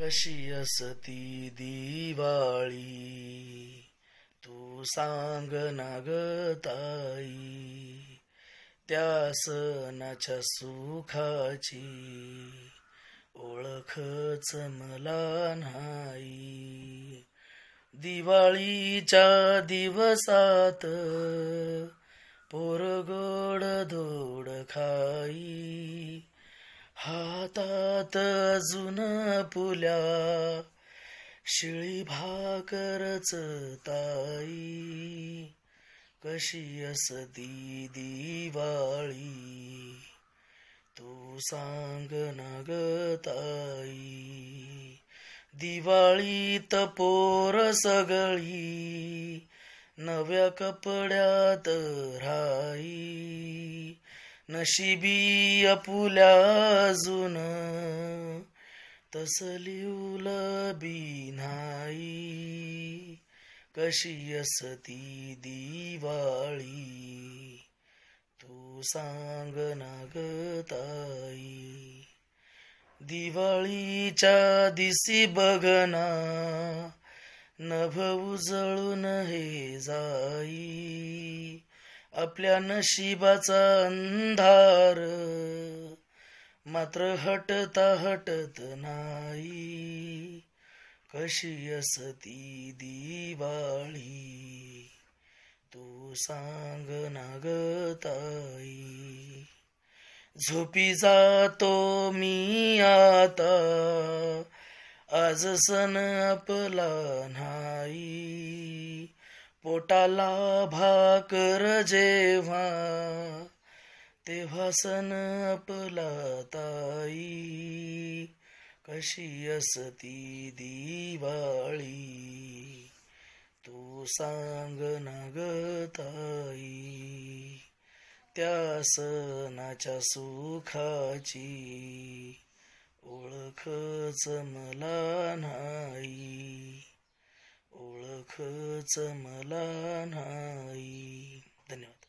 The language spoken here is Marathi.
कशी असती दिवाळी तू सांग नागताई त्या सणाच्या सुखाची ओळखच मला नाही दिवाळीच्या दिवसात पडतात अजून पुल्या शिळी भाकरच ताई कशी असती दिवाळी तू सांग नगताई, ताई दिवाळीत पोर सगळी नव्या कपड्यात राई नशिबी अपुल्या अजून तसलिऊल बी नाही कशी असती दिवाळी तू सांग नागताई दिवाळीच्या दिसी बघना नभ उजळून हे जाई आपल्या नशिबाचा अंधार मात्र हटता हटत नाही कशी असती दिवाळी तू सांग नागताई झोपी जातो मी आता आज सण आपला नाही पोटाला भाकर जेव्हा तेव्हा सन आपला ताई कशी असती दिवाळी तू सांग ताई त्या सणाच्या सुखाची ओळखच मला नाही ओळखच मला नाही धन्यवाद